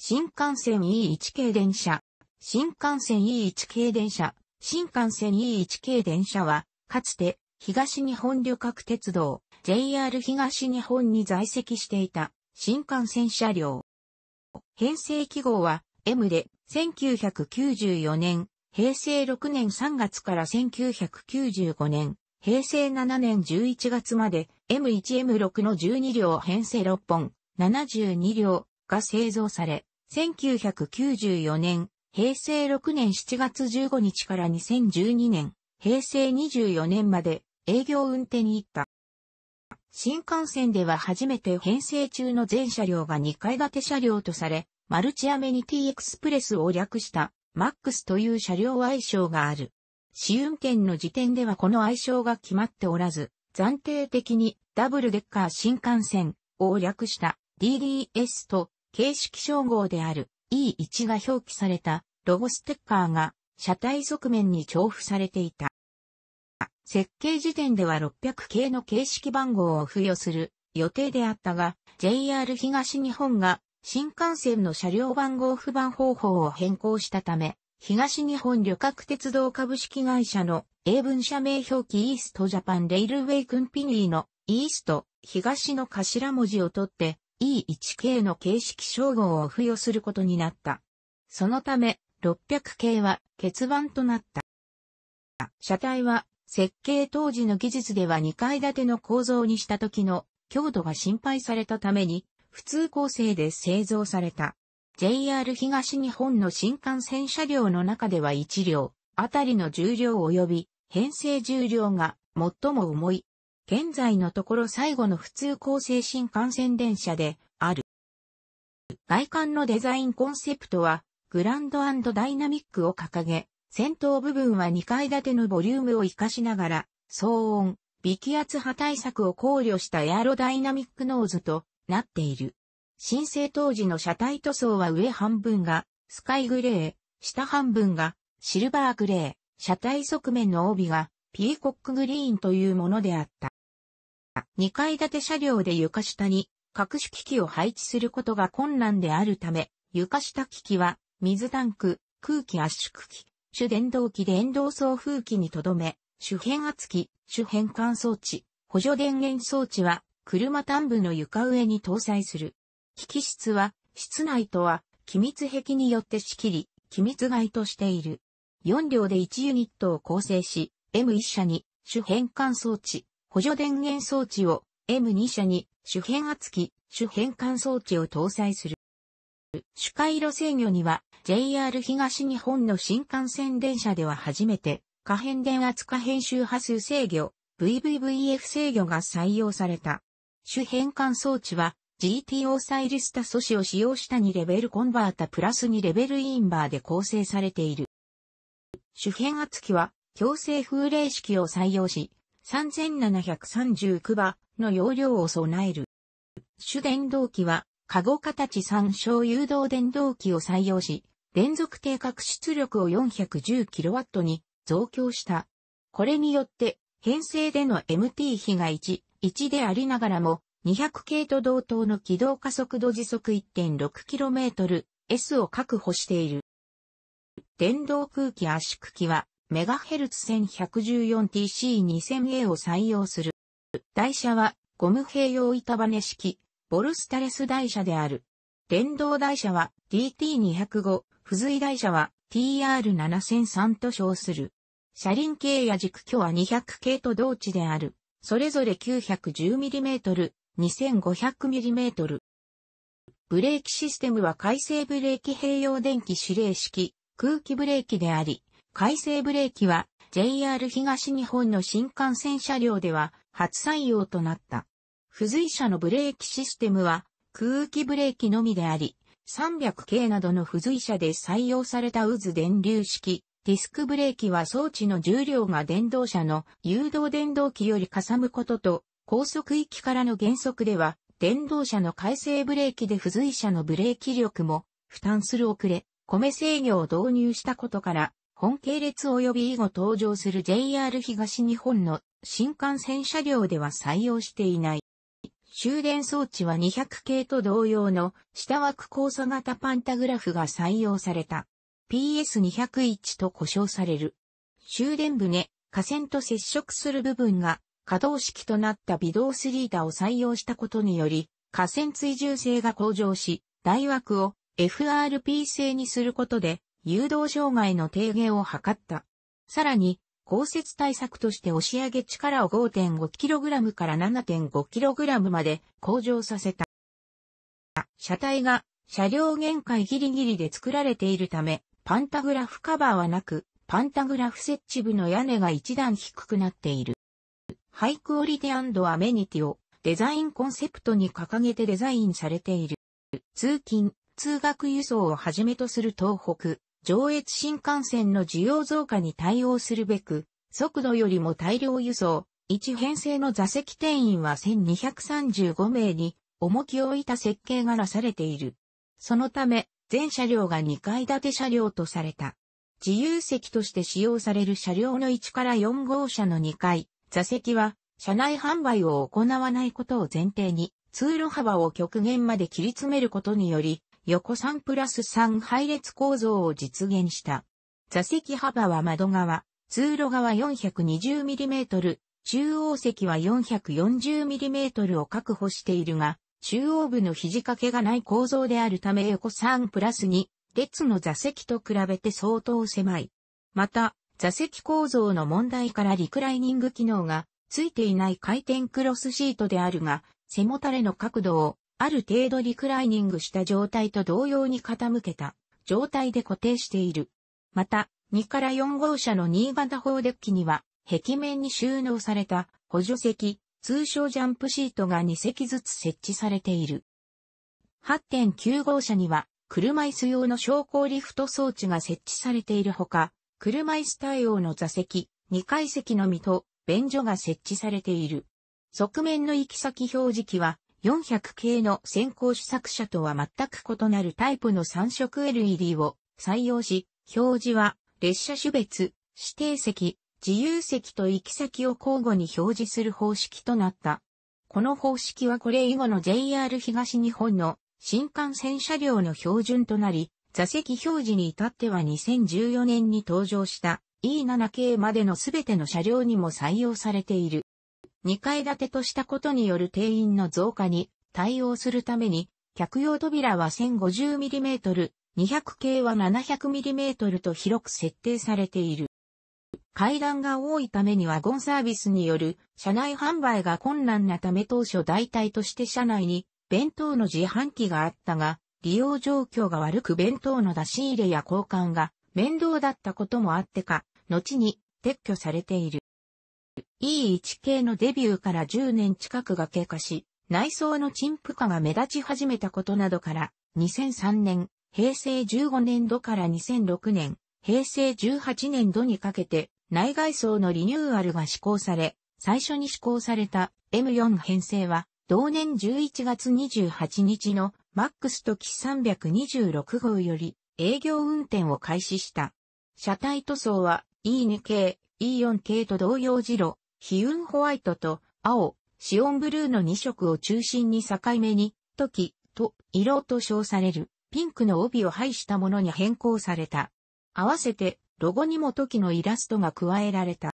新幹線 E1 系電車。新幹線 E1 系電車。新幹線 E1 系電車は、かつて、東日本旅客鉄道、JR 東日本に在籍していた、新幹線車両。編成記号は、M で、1994年、平成6年3月から1995年、平成7年11月まで、M1M6 の12両編成6本、72両が製造され、1994年、平成6年7月15日から2012年、平成24年まで営業運転に行った。新幹線では初めて編成中の全車両が2階建て車両とされ、マルチアメニティエクスプレスを略した MAX という車両愛称がある。試運転の時点ではこの愛称が決まっておらず、暫定的にダブルデッカー新幹線を略した DDS と形式称号である E1 が表記されたロゴステッカーが車体側面に重布されていた。設計時点では600系の形式番号を付与する予定であったが、JR 東日本が新幹線の車両番号付番方法を変更したため、東日本旅客鉄道株式会社の英文社名表記イーストジャパンレイルウェイクンピニーのイースト東の頭文字を取って E1 k の形式称号を付与することになった。そのため、600系は欠番となった。車体は設計当時の技術では2階建ての構造にした時の強度が心配されたために普通構成で製造された。JR 東日本の新幹線車両の中では1両あたりの重量及び編成重量が最も重い現在のところ最後の普通構成新幹線電車である。外観のデザインコンセプトは、グランドダイナミックを掲げ、先頭部分は2階建てのボリュームを活かしながら、騒音、微気圧波対策を考慮したエアロダイナミックノーズとなっている。申請当時の車体塗装は上半分がスカイグレー、下半分がシルバーグレー、車体側面の帯がピーコックグリーンというものであった。2階建て車両で床下に各種機器を配置することが困難であるため、床下機器は水タンク、空気圧縮機、主電動機電動送風機にとどめ、主変圧機、主変換装置、補助電源装置は車端部の床上に搭載する。機器室は室内とは機密壁によって仕切り、機密外としている。4両で1ユニットを構成し、M1 社に主変換装置、補助電源装置を M2 社に主変圧器、主変換装置を搭載する。主回路制御には JR 東日本の新幹線電車では初めて可変電圧可変周波数制御 VVVF 制御が採用された。主変換装置は GTO サイリスタ素子を使用した2レベルコンバータプラス2レベルインバーで構成されている。主変圧器は強制風冷式を採用し、3739馬の容量を備える。主電動機は、カゴ形3小誘導電動機を採用し、連続定格出力を 410kW に増強した。これによって、編成での MT 比が1、1でありながらも、200系と同等の軌道加速度時速 1.6km S を確保している。電動空気圧縮機はメガヘルツ1 1 1 4 t c 2 0 0 0 a を採用する。台車はゴム併用板バネ式、ボルスタレス台車である。電動台車は DT205、付随台車は TR7003 と称する。車輪系や軸距は200系と同値である。それぞれ 910mm、2500mm。ブレーキシステムは回生ブレーキ併用電気指令式、空気ブレーキであり、改正ブレーキは JR 東日本の新幹線車両では初採用となった。付随車のブレーキシステムは空気ブレーキのみであり、300系などの付随車で採用された渦電流式、ディスクブレーキは装置の重量が電動車の誘導電動機よりかさむことと、高速域からの減速では、電動車の回生ブレーキで付随車のブレーキ力も負担する遅れ、米制御を導入したことから、本系列及び以後登場する JR 東日本の新幹線車両では採用していない。終電装置は200系と同様の下枠交差型パンタグラフが採用された。PS201 と呼称される。終電部ね、架線と接触する部分が可動式となった微動スリーダーを採用したことにより、架線追従性が向上し、大枠を FRP 製にすることで誘導障害の低減を図った。さらに、降雪対策として押し上げ力を 5.5kg から 7.5kg まで向上させた。車体が車両限界ギリギリで作られているため、パンタグラフカバーはなく、パンタグラフ設置部の屋根が一段低くなっている。ハイクオリティアメニティをデザインコンセプトに掲げてデザインされている。通勤、通学輸送をはじめとする東北、上越新幹線の需要増加に対応するべく、速度よりも大量輸送、1編成の座席定員は1235名に、重きを置いた設計がなされている。そのため、全車両が2階建て車両とされた。自由席として使用される車両の1から4号車の2階、座席は、車内販売を行わないことを前提に、通路幅を極限まで切り詰めることにより、横3プラス3配列構造を実現した。座席幅は窓側、通路側 420mm、中央席は 440mm を確保しているが、中央部の肘掛けがない構造であるため横3プラス2列の座席と比べて相当狭い。また、座席構造の問題からリクライニング機能がついていない回転クロスシートであるが、背もたれの角度をある程度リクライニングした状態と同様に傾けた状態で固定している。また、2から4号車の新潟砲デッキには、壁面に収納された補助席、通称ジャンプシートが2席ずつ設置されている。8.9号車には、車椅子用の昇降リフト装置が設置されているほか、車椅子対応の座席、2階席のみと、便所が設置されている。側面の行き先表示器は、400系の先行試作車とは全く異なるタイプの3色 LED を採用し、表示は列車種別、指定席、自由席と行き先を交互に表示する方式となった。この方式はこれ以後の JR 東日本の新幹線車両の標準となり、座席表示に至っては2014年に登場した E7 系までのすべての車両にも採用されている。2階建てとしたことによる定員の増加に対応するために、客用扉は 1050mm、200系は 700mm と広く設定されている。階段が多いためにはゴンサービスによる車内販売が困難なため当初代替として車内に弁当の自販機があったが、利用状況が悪く弁当の出し入れや交換が面倒だったこともあってか、後に撤去されている。E1 系のデビューから10年近くが経過し、内装の陳腐化が目立ち始めたことなどから、2003年、平成15年度から2006年、平成18年度にかけて、内外装のリニューアルが施行され、最初に施行された M4 編成は、同年11月28日の MAX と機326号より営業運転を開始した。車体塗装は E2 系、E4 系と同様白、ヒウンホワイトと青、シオンブルーの2色を中心に境目に、時、と、色と称される、ピンクの帯を配したものに変更された。合わせて、ロゴにも時のイラストが加えられた。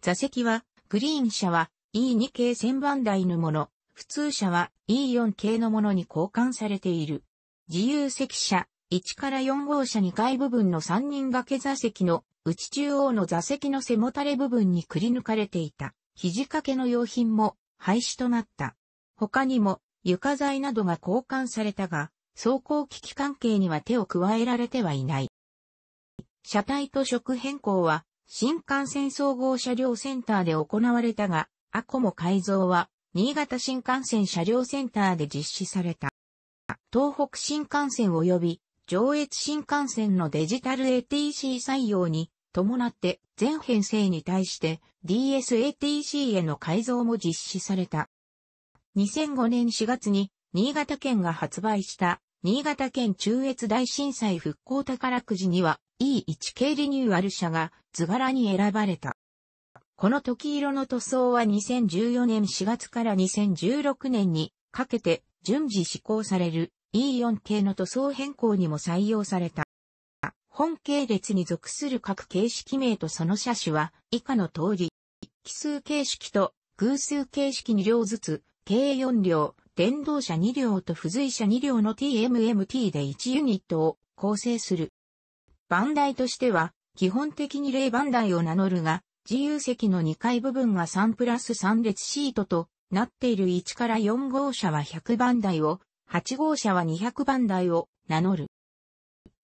座席は、グリーン車は E2 系1000番台のもの、普通車は E4 系のものに交換されている。自由席車、1から4号車2階部分の3人掛け座席の内中央の座席の背もたれ部分にくり抜かれていた肘掛けの用品も廃止となった。他にも床材などが交換されたが、走行機器関係には手を加えられてはいない。車体と色変更は新幹線総合車両センターで行われたが、アコモ改造は新潟新幹線車両センターで実施された。東北新幹線及び上越新幹線のデジタル ATC 採用に伴って全編成に対して DSATC への改造も実施された。2005年4月に新潟県が発売した新潟県中越大震災復興宝くじには E1 系リニューアル車が図柄に選ばれた。この時色の塗装は2014年4月から2016年にかけて順次施行される E4 系の塗装変更にも採用された。本系列に属する各形式名とその車種は以下の通り、奇数形式と偶数形式2両ずつ、計4両、電動車2両と付随車2両の TMMT で1ユニットを構成する。バンダイとしては、基本的に例バンダイを名乗るが、自由席の2階部分が3プラス3列シートとなっている1から4号車は100番台を8号車は200番台を名乗る。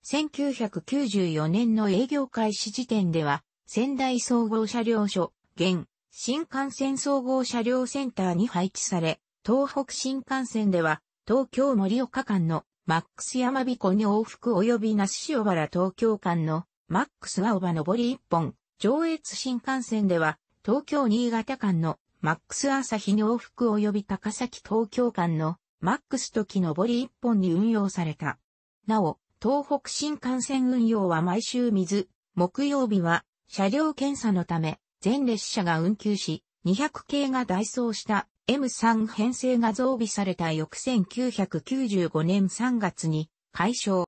1994年の営業開始時点では、仙台総合車両所、現、新幹線総合車両センターに配置され、東北新幹線では、東京森岡間のマックス山彦に往復及び那須塩原東京間のマックス青葉上り1本、上越新幹線では、東京新潟間のマックス朝日に往復及び高崎東京間のマックスと木登り1本に運用された。なお、東北新幹線運用は毎週水、木曜日は車両検査のため全列車が運休し、200系が代走した M3 編成が増備された翌1995年3月に解消。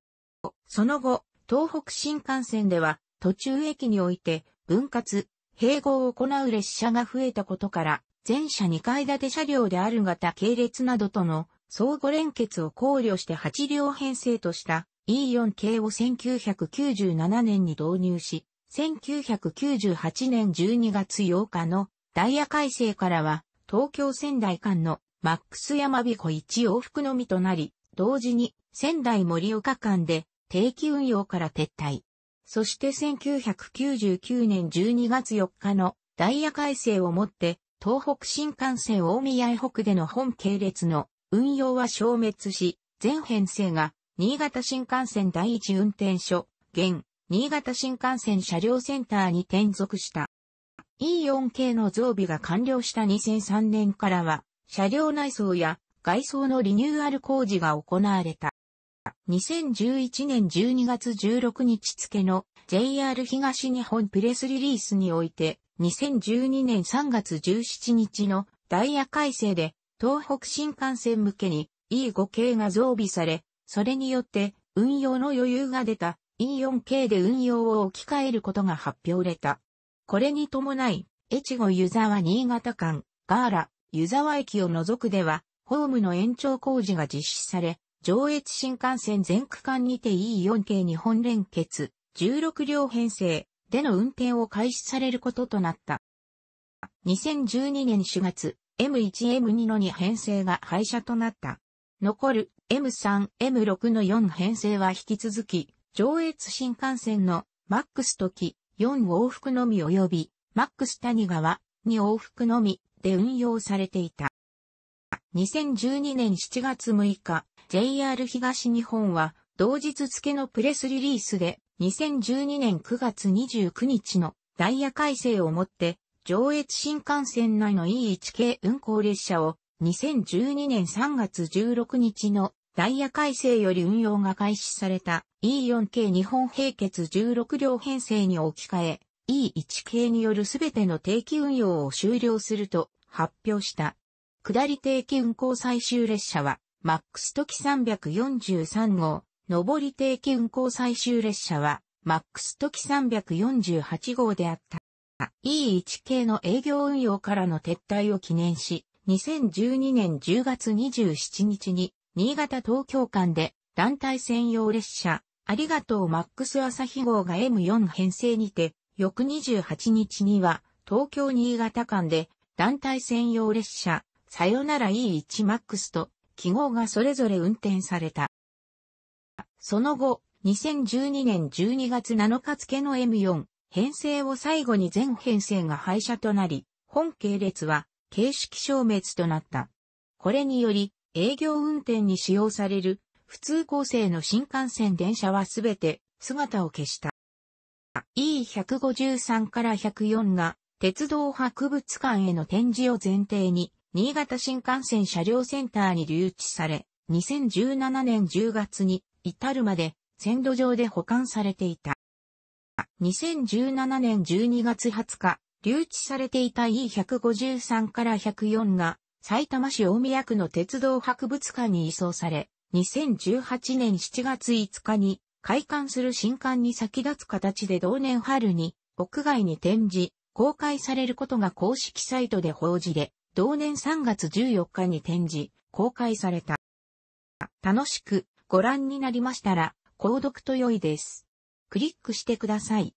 その後、東北新幹線では途中駅において分割、併合を行う列車が増えたことから、全車2階建て車両である型系列などとの相互連結を考慮して8両編成とした E4 系を1997年に導入し、1998年12月8日のダイヤ改正からは東京仙台間のマックス山彦1往復のみとなり、同時に仙台森岡間で定期運用から撤退。そして1999年12月4日のダイヤ改正をもって東北新幹線大宮北での本系列の運用は消滅し、全編成が、新潟新幹線第一運転所、現、新潟新幹線車両センターに転属した。E4 系の増備が完了した2003年からは、車両内装や外装のリニューアル工事が行われた。2011年12月16日付の JR 東日本プレスリリースにおいて、2012年3月17日のダイヤ改正で東北新幹線向けに E5 系が増備され、それによって運用の余裕が出た E4 系で運用を置き換えることが発表れた。これに伴い、越後湯沢新潟間、ガーラ、湯沢駅を除くでは、ホームの延長工事が実施され、上越新幹線全区間にて E4 系日本連結、16両編成での運転を開始されることとなった。2012年4月、M1M2 の2編成が廃車となった。残る M3、M6 の4編成は引き続き、上越新幹線のマックス時4往復のみ及び、マックス谷川2往復のみで運用されていた。2012年7月6日、JR 東日本は同日付のプレスリリースで2012年9月29日のダイヤ改正をもって上越新幹線内の E1 系運行列車を2012年3月16日のダイヤ改正より運用が開始された E4 系日本平結16両編成に置き換え E1 系によるすべての定期運用を終了すると発表した。下り定期運行最終列車はマックス時343号、上り定期運行最終列車はマックス時348号であった。E1 系の営業運用からの撤退を記念し、2012年10月27日に、新潟東京間で、団体専用列車、ありがとうマックス朝日号が M4 編成にて、翌28日には、東京新潟間で、団体専用列車、さよなら E1 マックスと、記号がそれぞれ運転された。その後、2012年12月7日付の M4 編成を最後に全編成が廃車となり、本系列は形式消滅となった。これにより、営業運転に使用される普通構成の新幹線電車はすべて姿を消した。E153 から104が鉄道博物館への展示を前提に、新潟新幹線車両センターに留置され、2017年10月に至るまで線路上で保管されていた。2017年12月20日、留置されていた E153 から104が、埼玉市大宮区の鉄道博物館に移送され、2018年7月5日に、開館する新館に先立つ形で同年春に、屋外に展示、公開されることが公式サイトで報じれ、同年3月14日に展示、公開された。楽しくご覧になりましたら、購読と良いです。クリックしてください。